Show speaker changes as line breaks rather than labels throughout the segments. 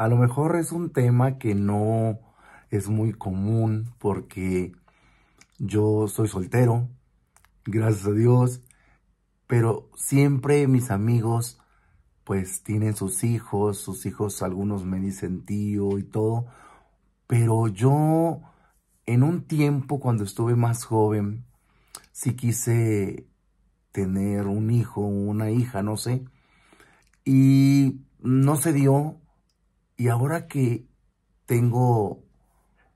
a lo mejor es un tema que no es muy común porque yo soy soltero, gracias a Dios, pero siempre mis amigos pues tienen sus hijos, sus hijos algunos me dicen tío y todo, pero yo en un tiempo cuando estuve más joven sí quise tener un hijo, una hija, no sé, y no se dio y ahora que tengo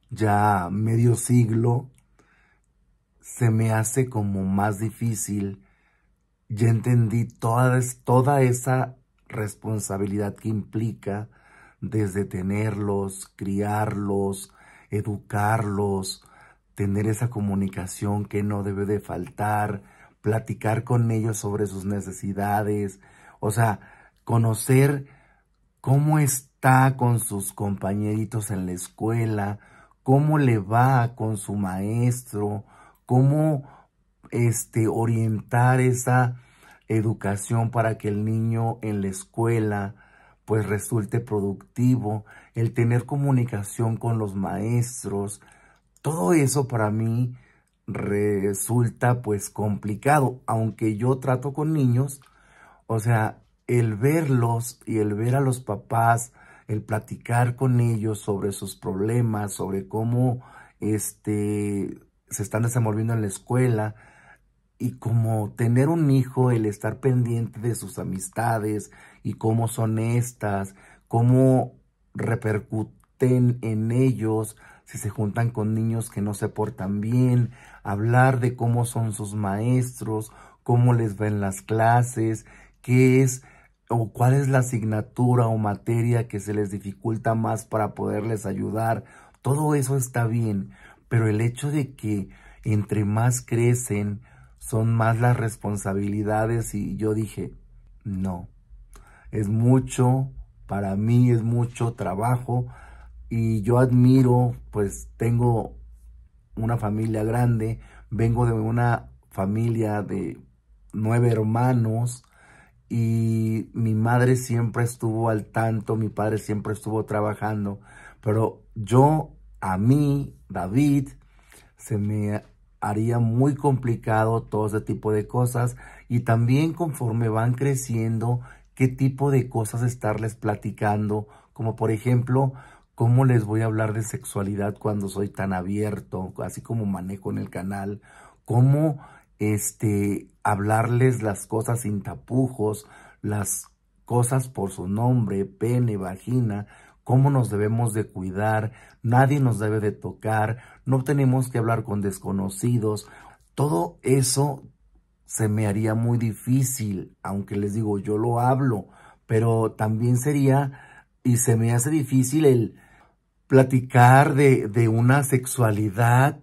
ya medio siglo, se me hace como más difícil. Ya entendí toda, toda esa responsabilidad que implica desde tenerlos, criarlos, educarlos, tener esa comunicación que no debe de faltar, platicar con ellos sobre sus necesidades, o sea, conocer cómo es con sus compañeritos en la escuela, cómo le va con su maestro, cómo este, orientar esa educación para que el niño en la escuela pues resulte productivo, el tener comunicación con los maestros, todo eso para mí resulta pues complicado, aunque yo trato con niños, o sea, el verlos y el ver a los papás el platicar con ellos sobre sus problemas, sobre cómo este, se están desenvolviendo en la escuela. Y como tener un hijo, el estar pendiente de sus amistades y cómo son estas, cómo repercuten en ellos, si se juntan con niños que no se portan bien, hablar de cómo son sus maestros, cómo les ven las clases, qué es o cuál es la asignatura o materia que se les dificulta más para poderles ayudar. Todo eso está bien, pero el hecho de que entre más crecen, son más las responsabilidades y yo dije, no, es mucho, para mí es mucho trabajo y yo admiro, pues tengo una familia grande, vengo de una familia de nueve hermanos, y mi madre siempre estuvo al tanto, mi padre siempre estuvo trabajando, pero yo, a mí, David, se me haría muy complicado todo ese tipo de cosas y también conforme van creciendo, qué tipo de cosas estarles platicando, como por ejemplo, cómo les voy a hablar de sexualidad cuando soy tan abierto, así como manejo en el canal, cómo este hablarles las cosas sin tapujos, las cosas por su nombre, pene, vagina, cómo nos debemos de cuidar, nadie nos debe de tocar, no tenemos que hablar con desconocidos. Todo eso se me haría muy difícil, aunque les digo, yo lo hablo, pero también sería, y se me hace difícil el platicar de, una sexualidad,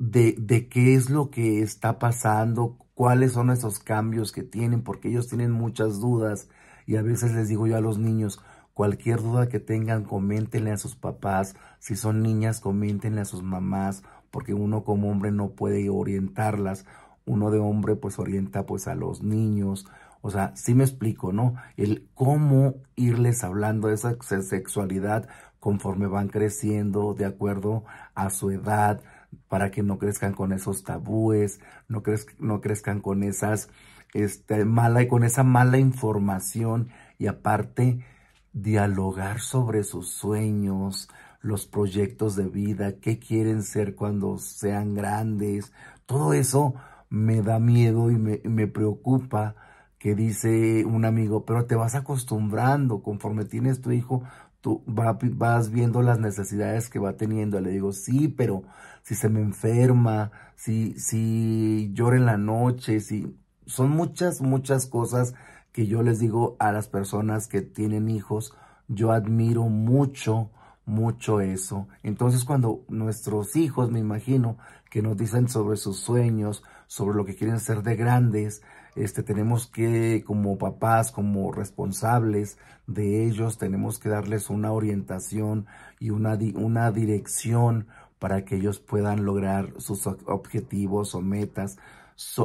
de, de qué es lo que está pasando, cuáles son esos cambios que tienen, porque ellos tienen muchas dudas y a veces les digo yo a los niños, cualquier duda que tengan, coméntenle a sus papás, si son niñas, coméntenle a sus mamás, porque uno como hombre no puede orientarlas, uno de hombre pues orienta pues a los niños, o sea, sí me explico, ¿no? El cómo irles hablando de esa sexualidad conforme van creciendo, de acuerdo a su edad, para que no crezcan con esos tabúes, no, crezcan con esas este, mala y con esa mala información y aparte dialogar sobre sus sueños, los proyectos de vida, qué quieren ser cuando sean grandes, todo eso me da miedo y me, me preocupa que dice un amigo, pero te vas acostumbrando, conforme tienes tu hijo, tú vas viendo las necesidades que va teniendo. Le digo, sí, pero si se me enferma, si, si llora en la noche, si... Son muchas, muchas cosas que yo les digo a las personas que tienen hijos. Yo admiro mucho, mucho eso. Entonces cuando nuestros hijos, me imagino, que nos dicen sobre sus sueños, sobre lo que quieren ser de grandes, este, tenemos que, como papás, como responsables de ellos, tenemos que darles una orientación y una, una dirección para que ellos puedan lograr sus objetivos o metas.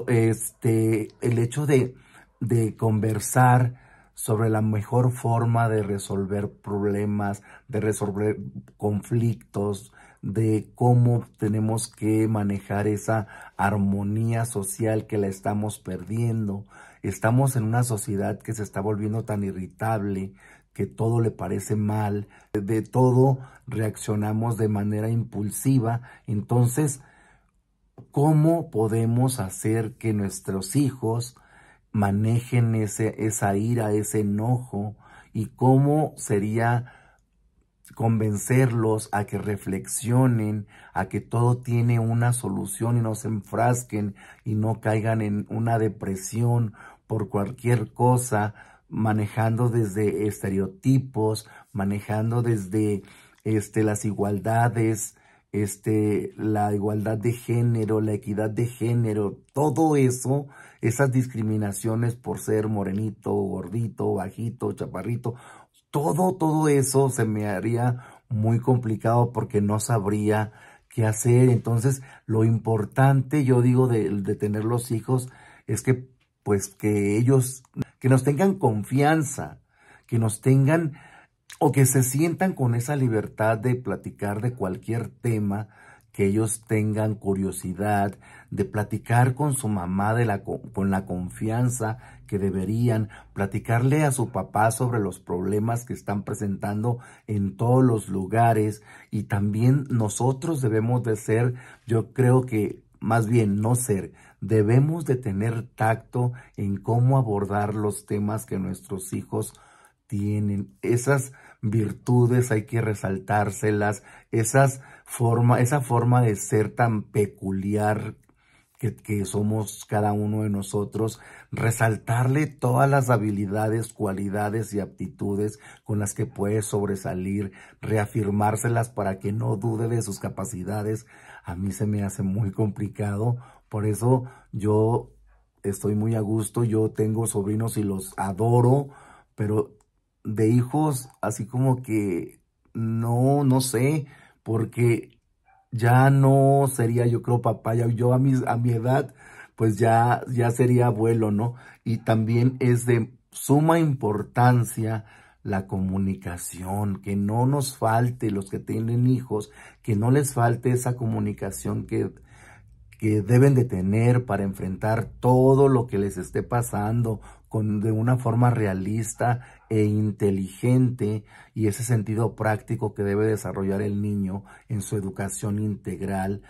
este, el hecho de, de conversar sobre la mejor forma de resolver problemas, de resolver conflictos, de cómo tenemos que manejar esa armonía social que la estamos perdiendo. Estamos en una sociedad que se está volviendo tan irritable, que todo le parece mal, de todo reaccionamos de manera impulsiva. Entonces, ¿cómo podemos hacer que nuestros hijos manejen ese, esa ira, ese enojo? ¿Y cómo sería convencerlos a que reflexionen, a que todo tiene una solución y no se enfrasquen y no caigan en una depresión por cualquier cosa, manejando desde estereotipos, manejando desde este, las igualdades, este, la igualdad de género, la equidad de género, todo eso, esas discriminaciones por ser morenito, gordito, bajito, chaparrito, todo, todo eso se me haría muy complicado porque no sabría qué hacer. Entonces, lo importante, yo digo, de, tener los hijos es que, pues, que ellos, que nos tengan confianza, que nos tengan o que se sientan con esa libertad de platicar de cualquier tema, que ellos tengan curiosidad de platicar con su mamá de la, con la confianza que deberían, platicarle a su papá sobre los problemas que están presentando en todos los lugares y también nosotros debemos de ser, yo creo que más bien no ser, debemos de tener tacto en cómo abordar los temas que nuestros hijos tienen. Esas virtudes hay que resaltárselas, esas forma, esa forma de ser tan peculiar que, que, somos cada uno de nosotros, resaltarle todas las habilidades, cualidades y aptitudes con las que puede sobresalir, reafirmárselas para que no dude de sus capacidades, a mí se me hace muy complicado. Por eso yo estoy muy a gusto, yo tengo sobrinos y los adoro, pero de hijos, así como que no, no sé, porque ya no sería, yo creo, papá, ya yo a mi, a mi edad, pues ya, ya sería abuelo, ¿no? Y también es de suma importancia la comunicación, que no nos falte los que tienen hijos, que no les falte esa comunicación que, que deben de tener para enfrentar todo lo que les esté pasando, de una forma realista e inteligente y ese sentido práctico que debe desarrollar el niño en su educación integral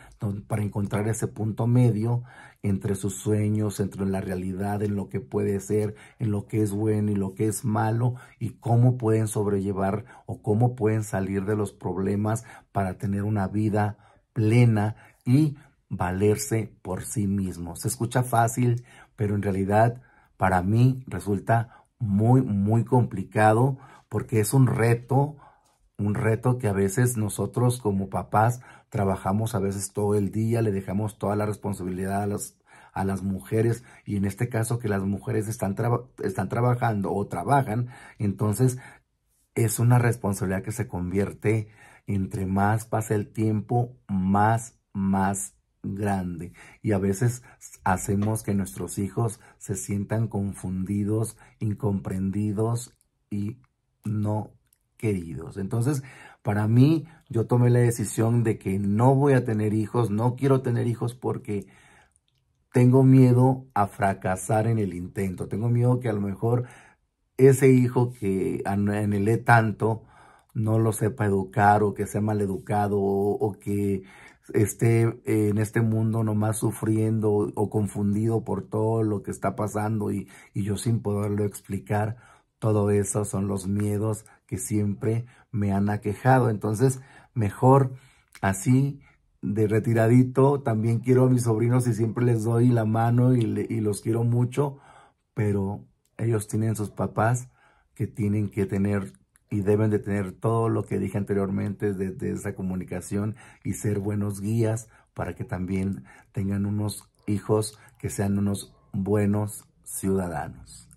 para encontrar ese punto medio entre sus sueños, entre la realidad, en lo que puede ser, en lo que es bueno y lo que es malo y cómo pueden sobrellevar o cómo pueden salir de los problemas para tener una vida plena y valerse por sí mismos. Se escucha fácil, pero en realidad para mí resulta muy, muy complicado porque es un reto, un reto que a veces nosotros como papás trabajamos a veces todo el día, le dejamos toda la responsabilidad a las, mujeres y en este caso que las mujeres están, están trabajando o trabajan, entonces es una responsabilidad que se convierte entre más pasa el tiempo, más, más grande y a veces hacemos que nuestros hijos se sientan confundidos, incomprendidos y no queridos. Entonces, para mí, yo tomé la decisión de que no voy a tener hijos, no quiero tener hijos porque tengo miedo a fracasar en el intento, tengo miedo que a lo mejor ese hijo que anhelé tanto no lo sepa educar o que sea mal educado o que esté en este mundo nomás sufriendo o confundido por todo lo que está pasando y, yo sin poderlo explicar. Todo eso son los miedos que siempre me han aquejado. Entonces, mejor así de retiradito. También quiero a mis sobrinos y siempre les doy la mano y, y, los quiero mucho, pero ellos tienen sus papás que tienen que tener y deben de tener todo lo que dije anteriormente de esa comunicación y ser buenos guías para que también tengan unos hijos que sean unos buenos ciudadanos.